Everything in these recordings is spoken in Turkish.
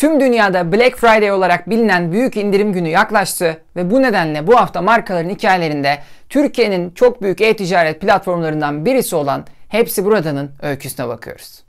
Tüm dünyada Black Friday olarak bilinen büyük indirim günü yaklaştı ve bu nedenle bu hafta markaların hikayelerinde Türkiye'nin çok büyük e-ticaret platformlarından birisi olan Hepsi Burada'nın öyküsüne bakıyoruz.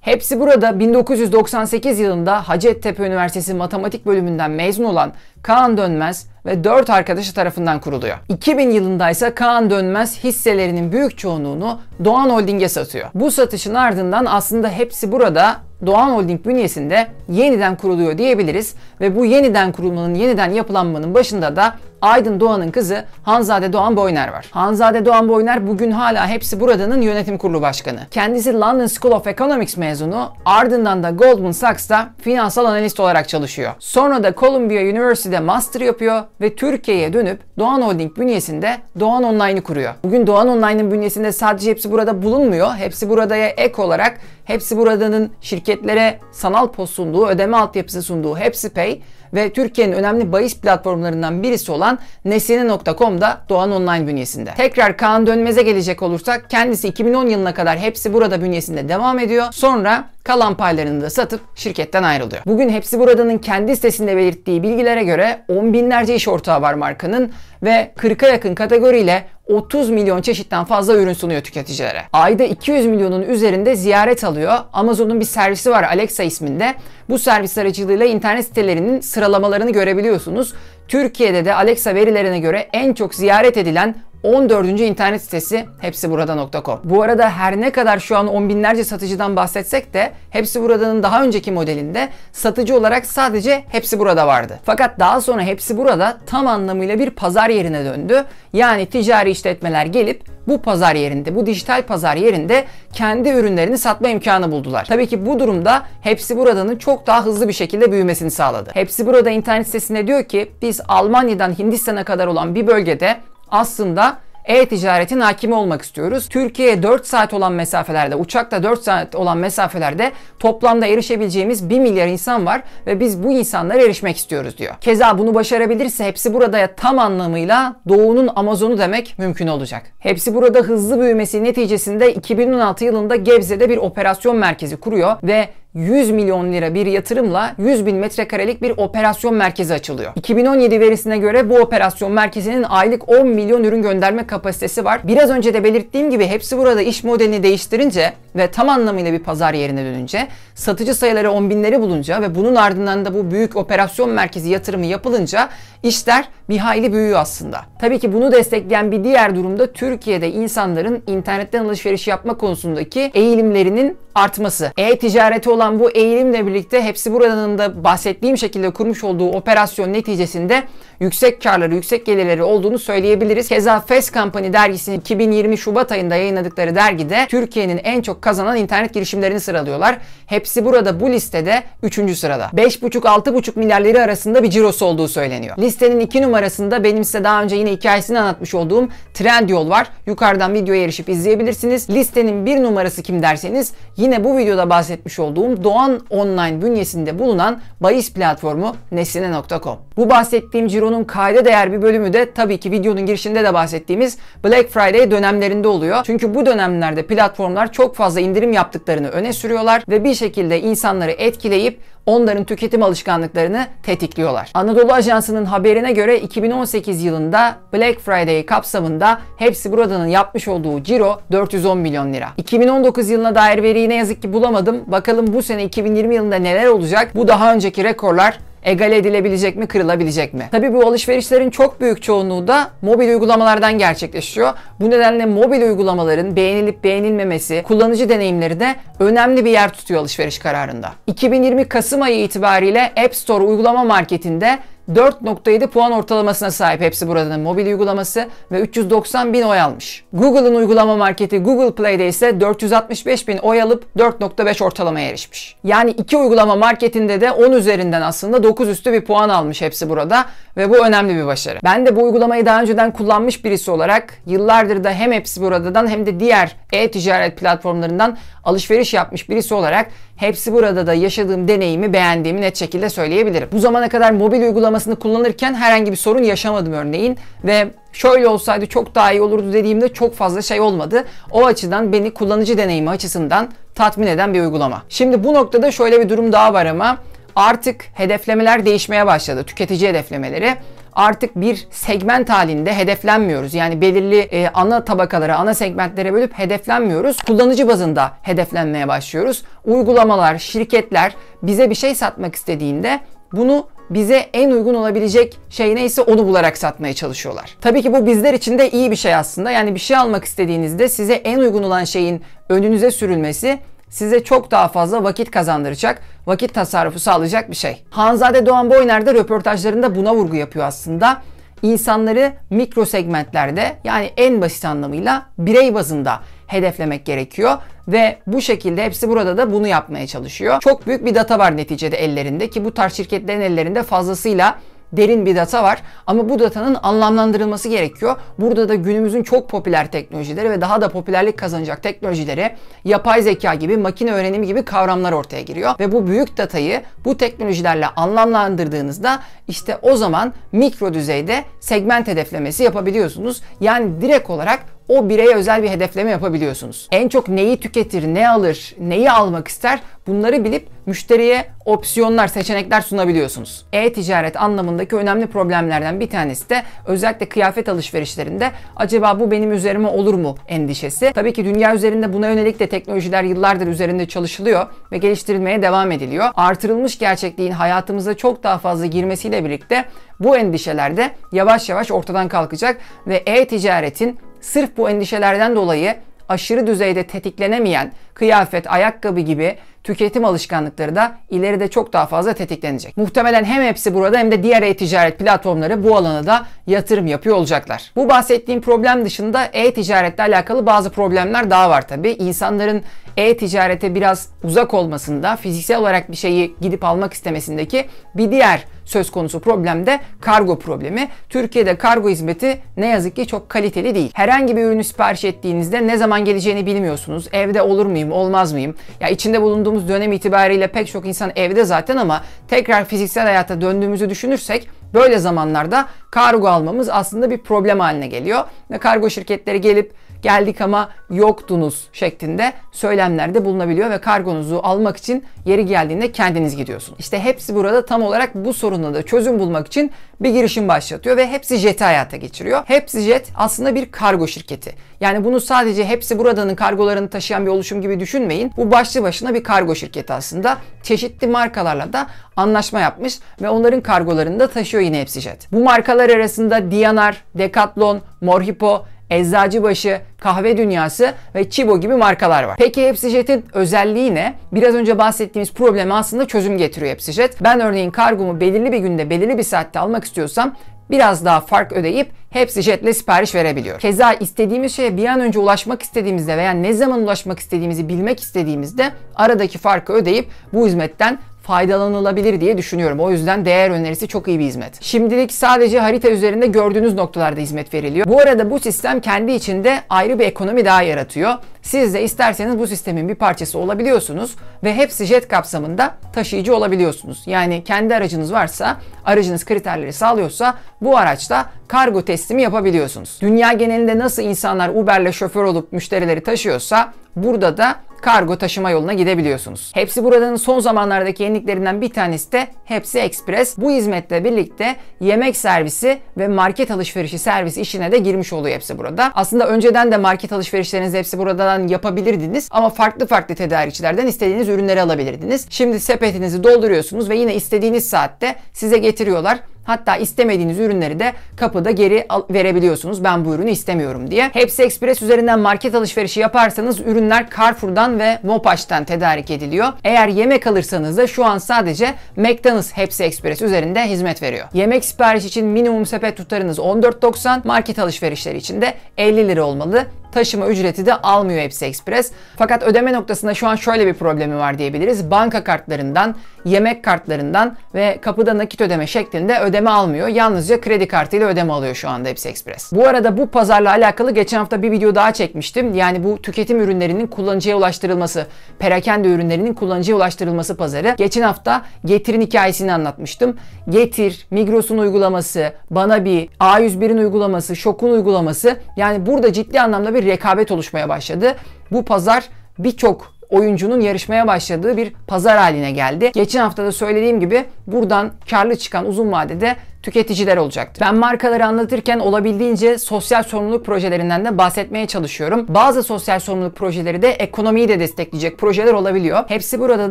Hepsi burada 1998 yılında Hacettepe Üniversitesi Matematik bölümünden mezun olan Kaan Dönmez ve 4 arkadaşı tarafından kuruluyor. 2000 yılında ise Kaan Dönmez hisselerinin büyük çoğunluğunu Doğan Holding'e satıyor. Bu satışın ardından aslında hepsi burada Doğan Holding bünyesinde yeniden kuruluyor diyebiliriz ve bu yeniden kurulmanın, yeniden yapılanmanın başında da Aydın Doğan'ın kızı Hanzade Doğan Boyner var. Hanzade Doğan Boyner bugün hala hepsi buradanın yönetim kurulu başkanı. Kendisi London School of Economics mezunu ardından da Goldman Sachs'ta finansal analist olarak çalışıyor. Sonra da Columbia University'de master yapıyor ve Türkiye'ye dönüp Doğan Holding bünyesinde Doğan Online'ı kuruyor. Bugün Doğan Online'ın bünyesinde sadece hepsi burada bulunmuyor. Hepsi buradaya ek olarak hepsi buradanın şirketlere sanal post sunduğu, ödeme altyapısı sunduğu Hepsi Pay ve Türkiye'nin önemli bahis platformlarından birisi olan nesine.com'da Doğan Online bünyesinde. Tekrar Kaan Dönmez'e gelecek olursak kendisi 2010 yılına kadar hepsi burada bünyesinde devam ediyor. Sonra kalan paylarını da satıp şirketten ayrılıyor. Bugün hepsi buradanın kendi sitesinde belirttiği bilgilere göre 10 binlerce iş ortağı var markanın ve 40'a yakın kategoriyle 30 milyon çeşitten fazla ürün sunuyor tüketicilere. Ayda 200 milyonun üzerinde ziyaret alıyor. Amazon'un bir servisi var Alexa isminde. Bu servis aracılığıyla internet sitelerinin sıralamalarını görebiliyorsunuz Türkiye'de de Alexa verilerine göre en çok ziyaret edilen 14. internet sitesi hepsiburada.com. Bu arada her ne kadar şu an on binlerce satıcıdan bahsetsek de Hepsi Burada'nın daha önceki modelinde satıcı olarak sadece Hepsi Burada vardı. Fakat daha sonra Hepsi Burada tam anlamıyla bir pazar yerine döndü. Yani ticari işletmeler gelip bu pazar yerinde, bu dijital pazar yerinde kendi ürünlerini satma imkanı buldular. Tabii ki bu durumda Hepsi Burada'nın çok daha hızlı bir şekilde büyümesini sağladı. Hepsi Burada internet sitesinde diyor ki biz Almanya'dan Hindistan'a kadar olan bir bölgede aslında e-ticaretin hakimi olmak istiyoruz. Türkiye'ye 4 saat olan mesafelerde, uçakta 4 saat olan mesafelerde toplamda erişebileceğimiz 1 milyar insan var ve biz bu insanlara erişmek istiyoruz diyor. Keza bunu başarabilirse hepsi burada ya tam anlamıyla doğunun Amazon'u demek mümkün olacak. Hepsi burada hızlı büyümesi neticesinde 2016 yılında Gebze'de bir operasyon merkezi kuruyor ve 100 milyon lira bir yatırımla 100 bin metrekarelik bir operasyon merkezi açılıyor. 2017 verisine göre bu operasyon merkezinin aylık 10 milyon ürün gönderme kapasitesi var. Biraz önce de belirttiğim gibi hepsi burada iş modelini değiştirince ve tam anlamıyla bir pazar yerine dönünce satıcı sayıları 10 binleri bulunca ve bunun ardından da bu büyük operasyon merkezi yatırımı yapılınca işler bir hayli büyüyor aslında. Tabii ki bunu destekleyen bir diğer durumda Türkiye'de insanların internetten alışveriş yapma konusundaki eğilimlerinin artması. E-ticareti olan olan bu eğilimle birlikte hepsi buranın da bahsettiğim şekilde kurmuş olduğu operasyon neticesinde yüksek karları, yüksek gelirleri olduğunu söyleyebiliriz. Keza Fast Company dergisinin 2020 Şubat ayında yayınladıkları dergide Türkiye'nin en çok kazanan internet girişimlerini sıralıyorlar. Hepsi burada bu listede 3. sırada. 5,5-6,5 milyar lira arasında bir cirosu olduğu söyleniyor. Listenin 2 numarasında benim size daha önce yine hikayesini anlatmış olduğum Trendyol var. Yukarıdan videoya erişip izleyebilirsiniz. Listenin 1 numarası kim derseniz yine bu videoda bahsetmiş olduğum Doğan Online bünyesinde bulunan bahis platformu nesine.com. Bu bahsettiğim cironun kayda değer bir bölümü de tabii ki videonun girişinde de bahsettiğimiz Black Friday dönemlerinde oluyor. Çünkü bu dönemlerde platformlar çok fazla indirim yaptıklarını öne sürüyorlar ve bir şekilde insanları etkileyip onların tüketim alışkanlıklarını tetikliyorlar. Anadolu Ajansı'nın haberine göre 2018 yılında Black Friday kapsamında hepsi buradanın yapmış olduğu ciro 410 milyon lira. 2019 yılına dair veriyi ne yazık ki bulamadım. Bakalım bu sene 2020 yılında neler olacak? Bu daha önceki rekorlar Egal edilebilecek mi, kırılabilecek mi? Tabii bu alışverişlerin çok büyük çoğunluğu da mobil uygulamalardan gerçekleşiyor. Bu nedenle mobil uygulamaların beğenilip beğenilmemesi, kullanıcı deneyimleri de önemli bir yer tutuyor alışveriş kararında. 2020 Kasım ayı itibariyle App Store uygulama marketinde 4.7 puan ortalamasına sahip hepsi buradanın mobil uygulaması ve 390 bin oy almış. Google'ın uygulama marketi Google Play'de ise 465 bin oy alıp 4.5 ortalamaya erişmiş. Yani iki uygulama marketinde de 10 üzerinden aslında 9 üstü bir puan almış hepsi burada ve bu önemli bir başarı. Ben de bu uygulamayı daha önceden kullanmış birisi olarak yıllardır da hem hepsi buradadan hem de diğer e-ticaret platformlarından alışveriş yapmış birisi olarak Hepsi burada da yaşadığım deneyimi beğendiğimi net şekilde söyleyebilirim. Bu zamana kadar mobil uygulamasını kullanırken herhangi bir sorun yaşamadım örneğin ve şöyle olsaydı çok daha iyi olurdu dediğimde çok fazla şey olmadı. O açıdan beni kullanıcı deneyimi açısından tatmin eden bir uygulama. Şimdi bu noktada şöyle bir durum daha var ama artık hedeflemeler değişmeye başladı. Tüketici hedeflemeleri artık bir segment halinde hedeflenmiyoruz. Yani belirli e, ana tabakalara, ana segmentlere bölüp hedeflenmiyoruz. Kullanıcı bazında hedeflenmeye başlıyoruz. Uygulamalar, şirketler bize bir şey satmak istediğinde bunu bize en uygun olabilecek şey neyse onu bularak satmaya çalışıyorlar. Tabii ki bu bizler için de iyi bir şey aslında. Yani bir şey almak istediğinizde size en uygun olan şeyin önünüze sürülmesi size çok daha fazla vakit kazandıracak, vakit tasarrufu sağlayacak bir şey. Hanzade Doğan Boyner de röportajlarında buna vurgu yapıyor aslında. İnsanları mikro segmentlerde yani en basit anlamıyla birey bazında hedeflemek gerekiyor ve bu şekilde hepsi burada da bunu yapmaya çalışıyor. Çok büyük bir data var neticede ellerinde ki bu tarz şirketlerin ellerinde fazlasıyla derin bir data var ama bu datanın anlamlandırılması gerekiyor. Burada da günümüzün çok popüler teknolojileri ve daha da popülerlik kazanacak teknolojileri yapay zeka gibi, makine öğrenimi gibi kavramlar ortaya giriyor ve bu büyük datayı bu teknolojilerle anlamlandırdığınızda işte o zaman mikro düzeyde segment hedeflemesi yapabiliyorsunuz. Yani direkt olarak o bireye özel bir hedefleme yapabiliyorsunuz. En çok neyi tüketir, ne alır, neyi almak ister bunları bilip müşteriye opsiyonlar, seçenekler sunabiliyorsunuz. E-ticaret anlamındaki önemli problemlerden bir tanesi de özellikle kıyafet alışverişlerinde acaba bu benim üzerime olur mu endişesi. Tabii ki dünya üzerinde buna yönelik de teknolojiler yıllardır üzerinde çalışılıyor ve geliştirilmeye devam ediliyor. Artırılmış gerçekliğin hayatımıza çok daha fazla girmesiyle birlikte bu endişeler de yavaş yavaş ortadan kalkacak ve e-ticaretin Sırf bu endişelerden dolayı aşırı düzeyde tetiklenemeyen kıyafet, ayakkabı gibi tüketim alışkanlıkları da ileride çok daha fazla tetiklenecek. Muhtemelen hem hepsi burada hem de diğer e-ticaret platformları bu alana da yatırım yapıyor olacaklar. Bu bahsettiğim problem dışında e-ticaretle alakalı bazı problemler daha var tabi. İnsanların e-ticarete biraz uzak olmasında, fiziksel olarak bir şeyi gidip almak istemesindeki bir diğer söz konusu problem de kargo problemi. Türkiye'de kargo hizmeti ne yazık ki çok kaliteli değil. Herhangi bir ürünü sipariş ettiğinizde ne zaman geleceğini bilmiyorsunuz. Evde olur muyum, olmaz mıyım? Ya içinde bulunduğum yaşadığımız dönem itibariyle pek çok insan evde zaten ama tekrar fiziksel hayata döndüğümüzü düşünürsek böyle zamanlarda kargo almamız aslında bir problem haline geliyor. Ve kargo şirketleri gelip geldik ama yoktunuz şeklinde söylemlerde bulunabiliyor ve kargonuzu almak için yeri geldiğinde kendiniz gidiyorsunuz. İşte hepsi burada tam olarak bu sorunla da çözüm bulmak için bir girişim başlatıyor ve hepsi jeti hayata geçiriyor. Hepsi jet aslında bir kargo şirketi. Yani bunu sadece hepsi buradanın kargolarını taşıyan bir oluşum gibi düşünmeyin. Bu başlı başına bir kargo şirketi aslında. Çeşitli markalarla da anlaşma yapmış ve onların kargolarını da taşıyor yine hepsi jet. Bu markalar arasında Dianar, Decathlon, Morhipo, Eczacıbaşı, Kahve Dünyası ve Chibo gibi markalar var. Peki HepsiJet'in özelliği ne? Biraz önce bahsettiğimiz problemi aslında çözüm getiriyor HepsiJet. Ben örneğin kargomu belirli bir günde belirli bir saatte almak istiyorsam biraz daha fark ödeyip hepsi jetle sipariş verebiliyor. Keza istediğimiz şeye bir an önce ulaşmak istediğimizde veya ne zaman ulaşmak istediğimizi bilmek istediğimizde aradaki farkı ödeyip bu hizmetten faydalanılabilir diye düşünüyorum. O yüzden değer önerisi çok iyi bir hizmet. Şimdilik sadece harita üzerinde gördüğünüz noktalarda hizmet veriliyor. Bu arada bu sistem kendi içinde ayrı bir ekonomi daha yaratıyor. Siz de isterseniz bu sistemin bir parçası olabiliyorsunuz ve hepsi jet kapsamında taşıyıcı olabiliyorsunuz. Yani kendi aracınız varsa, aracınız kriterleri sağlıyorsa bu araçla kargo teslimi yapabiliyorsunuz. Dünya genelinde nasıl insanlar Uber'le şoför olup müşterileri taşıyorsa burada da kargo taşıma yoluna gidebiliyorsunuz. Hepsi buradanın son zamanlardaki yeniliklerinden bir tanesi de Hepsi Express. Bu hizmetle birlikte yemek servisi ve market alışverişi servis işine de girmiş oluyor hepsi burada. Aslında önceden de market alışverişlerinizi hepsi buradan yapabilirdiniz ama farklı farklı tedarikçilerden istediğiniz ürünleri alabilirdiniz. Şimdi sepetinizi dolduruyorsunuz ve yine istediğiniz saatte size getiriyorlar. Hatta istemediğiniz ürünleri de kapıda geri verebiliyorsunuz. Ben bu ürünü istemiyorum diye. Hepsi Express üzerinden market alışverişi yaparsanız ürünler Carrefour'dan ve Mopaş'tan tedarik ediliyor. Eğer yemek alırsanız da şu an sadece McDonald's Hepsi Express üzerinde hizmet veriyor. Yemek siparişi için minimum sepet tutarınız 14.90, market alışverişleri için de 50 lira olmalı taşıma ücreti de almıyor hepsi Express. Fakat ödeme noktasında şu an şöyle bir problemi var diyebiliriz. Banka kartlarından, yemek kartlarından ve kapıda nakit ödeme şeklinde ödeme almıyor. Yalnızca kredi kartıyla ödeme alıyor şu anda hepsi Express. Bu arada bu pazarla alakalı geçen hafta bir video daha çekmiştim. Yani bu tüketim ürünlerinin kullanıcıya ulaştırılması, perakende ürünlerinin kullanıcıya ulaştırılması pazarı. Geçen hafta Getir'in hikayesini anlatmıştım. Getir, Migros'un uygulaması, Bana bir, A101'in uygulaması, Şok'un uygulaması. Yani burada ciddi anlamda bir bir rekabet oluşmaya başladı. Bu pazar birçok oyuncunun yarışmaya başladığı bir pazar haline geldi. Geçen hafta da söylediğim gibi buradan karlı çıkan uzun vadede tüketiciler olacaktır. Ben markaları anlatırken olabildiğince sosyal sorumluluk projelerinden de bahsetmeye çalışıyorum. Bazı sosyal sorumluluk projeleri de ekonomiyi de destekleyecek projeler olabiliyor. Hepsi burada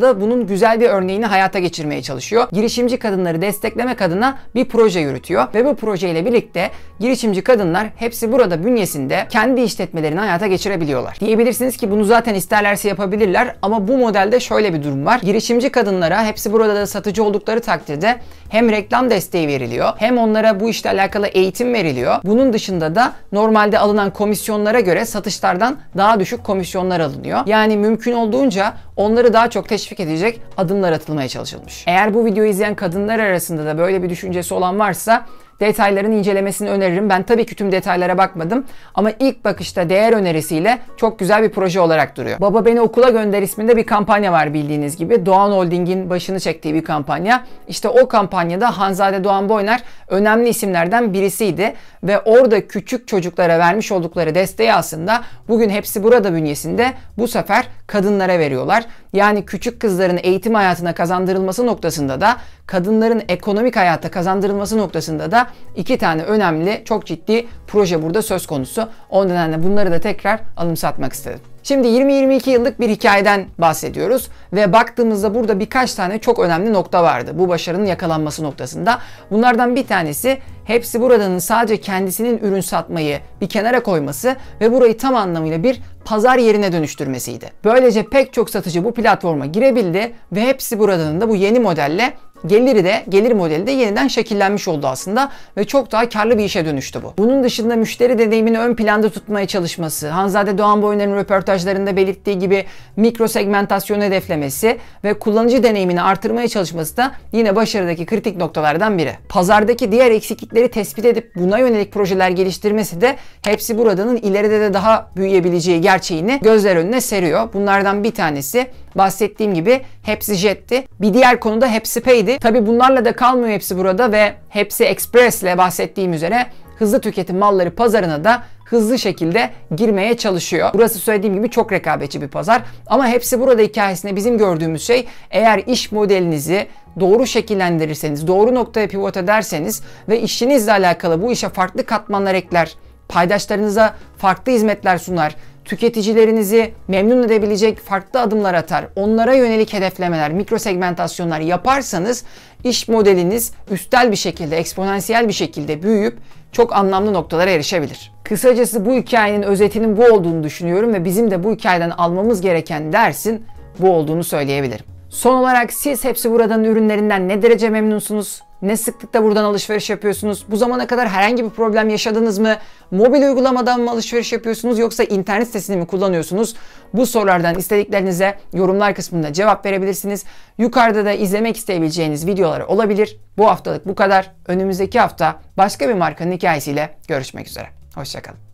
da bunun güzel bir örneğini hayata geçirmeye çalışıyor. Girişimci kadınları desteklemek adına bir proje yürütüyor ve bu projeyle birlikte girişimci kadınlar hepsi burada bünyesinde kendi işletmelerini hayata geçirebiliyorlar. Diyebilirsiniz ki bunu zaten isterlerse yapabilirler ama bu modelde şöyle bir durum var. Girişimci kadınlara hepsi burada da satıcı oldukları takdirde hem reklam desteği veriliyor veriliyor. Hem onlara bu işle alakalı eğitim veriliyor. Bunun dışında da normalde alınan komisyonlara göre satışlardan daha düşük komisyonlar alınıyor. Yani mümkün olduğunca onları daha çok teşvik edecek adımlar atılmaya çalışılmış. Eğer bu videoyu izleyen kadınlar arasında da böyle bir düşüncesi olan varsa detayların incelemesini öneririm. Ben tabii ki tüm detaylara bakmadım ama ilk bakışta değer önerisiyle çok güzel bir proje olarak duruyor. Baba Beni Okula Gönder isminde bir kampanya var bildiğiniz gibi. Doğan Holding'in başını çektiği bir kampanya. İşte o kampanyada Hanzade Doğan Boyner önemli isimlerden birisiydi ve orada küçük çocuklara vermiş oldukları desteği aslında bugün hepsi burada bünyesinde bu sefer kadınlara veriyorlar yani küçük kızların eğitim hayatına kazandırılması noktasında da kadınların ekonomik hayata kazandırılması noktasında da iki tane önemli çok ciddi proje burada söz konusu. O nedenle bunları da tekrar alım satmak istedim. Şimdi 20-22 yıllık bir hikayeden bahsediyoruz ve baktığımızda burada birkaç tane çok önemli nokta vardı bu başarının yakalanması noktasında. Bunlardan bir tanesi hepsi buradanın sadece kendisinin ürün satmayı bir kenara koyması ve burayı tam anlamıyla bir pazar yerine dönüştürmesiydi. Böylece pek çok satıcı bu platforma girebildi ve hepsi buradanın da bu yeni modelle Geliri de gelir modeli de yeniden şekillenmiş oldu aslında ve çok daha karlı bir işe dönüştü bu. Bunun dışında müşteri deneyimini ön planda tutmaya çalışması, Hanzade Doğan Boyner'in röportajlarında belirttiği gibi mikro segmentasyon hedeflemesi ve kullanıcı deneyimini artırmaya çalışması da yine başarıdaki kritik noktalardan biri. Pazardaki diğer eksiklikleri tespit edip buna yönelik projeler geliştirmesi de hepsi buradanın ileride de daha büyüyebileceği gerçeğini gözler önüne seriyor. Bunlardan bir tanesi Bahsettiğim gibi hepsi jetti. Bir diğer konuda hepsi pay'di. Tabi bunlarla da kalmıyor hepsi burada ve hepsi Expressle bahsettiğim üzere hızlı tüketim malları pazarına da hızlı şekilde girmeye çalışıyor. Burası söylediğim gibi çok rekabetçi bir pazar ama hepsi burada hikayesinde bizim gördüğümüz şey eğer iş modelinizi doğru şekillendirirseniz, doğru noktaya pivot ederseniz ve işinizle alakalı bu işe farklı katmanlar ekler, paydaşlarınıza farklı hizmetler sunar, tüketicilerinizi memnun edebilecek farklı adımlar atar, onlara yönelik hedeflemeler, mikro segmentasyonlar yaparsanız iş modeliniz üstel bir şekilde, eksponansiyel bir şekilde büyüyüp çok anlamlı noktalara erişebilir. Kısacası bu hikayenin özetinin bu olduğunu düşünüyorum ve bizim de bu hikayeden almamız gereken dersin bu olduğunu söyleyebilirim. Son olarak siz hepsi buradanın ürünlerinden ne derece memnunsunuz? Ne sıklıkta buradan alışveriş yapıyorsunuz? Bu zamana kadar herhangi bir problem yaşadınız mı? Mobil uygulamadan mı alışveriş yapıyorsunuz yoksa internet sitesini mi kullanıyorsunuz? Bu sorulardan istediklerinize yorumlar kısmında cevap verebilirsiniz. Yukarıda da izlemek isteyebileceğiniz videolar olabilir. Bu haftalık bu kadar. Önümüzdeki hafta başka bir markanın hikayesiyle görüşmek üzere. Hoşçakalın.